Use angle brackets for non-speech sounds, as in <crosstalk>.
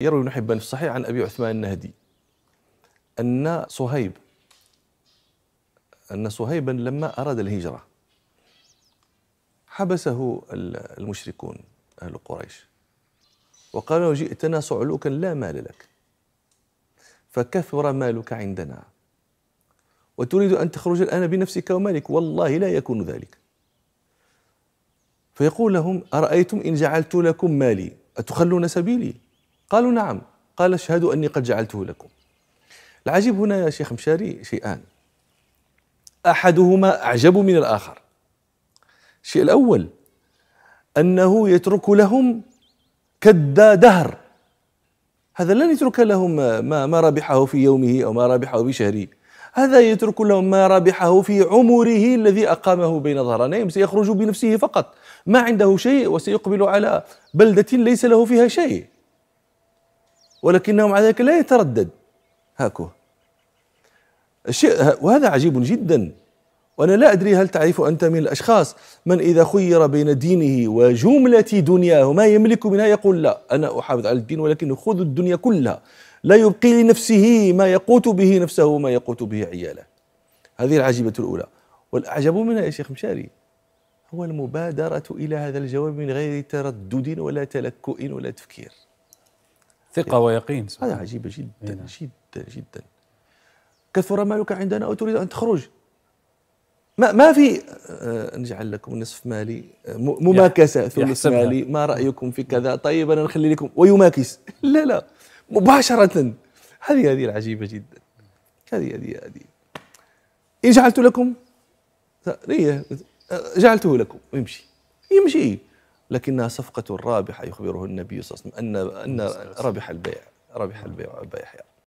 يروي ابن حبان في الصحيح عن ابي عثمان النهدي ان صهيب ان صهيبا لما اراد الهجره حبسه المشركون اهل قريش وقالوا جئتنا صعلوكا لا مال لك فكثر مالك عندنا وتريد ان تخرج الان بنفسك ومالك والله لا يكون ذلك فيقول لهم ارايتم ان جعلت لكم مالي اتخلون سبيلي قالوا نعم قال اشهدوا أني قد جعلته لكم العجيب هنا يا شيخ مشاري شيئان أحدهما أعجب من الآخر الشيء الأول أنه يترك لهم كدا دهر هذا لن يترك لهم ما, ما ربحه في يومه أو ما ربحه في شهره هذا يترك لهم ما ربحه في عمره الذي أقامه بين ظهرانيهم سيخرج بنفسه فقط ما عنده شيء وسيقبل على بلدة ليس له فيها شيء ولكنه مع ذلك لا يتردد هاكو الشيء وهذا عجيب جدا وأنا لا أدري هل تعرف أنت من الأشخاص من إذا خير بين دينه وجملة دنياه وما يملك منها يقول لا أنا أحافظ على الدين ولكن خذ الدنيا كلها لا يبقي لنفسه ما يقوت به نفسه وما يقوت به عياله هذه العجيبة الأولى والأعجب منها يا شيخ مشاري هو المبادرة إلى هذا الجواب من غير تردد ولا تلكؤ ولا تفكير ثقة إيه. ويقين صحيح. هذا عجيب جدا إيه، هنا. نعم. جدا جدا كثر مالك عندنا وتريد أن تخرج ما ما في آه، نجعل لكم نصف مالي آه، مماكسة ثلث مالي ما رأيكم في كذا طيب أنا نخلي لكم ويماكس <laughs> لا لا مباشرة هذه هذه العجيبة جدا هذه هذه هذه إن جعلت لكم آه، جعلته لكم يمشي يمشي لكنها صفقة رابحة يخبره النبي صلى الله عليه وسلم أن أن ربح البيع ربح البيع أبا يحيى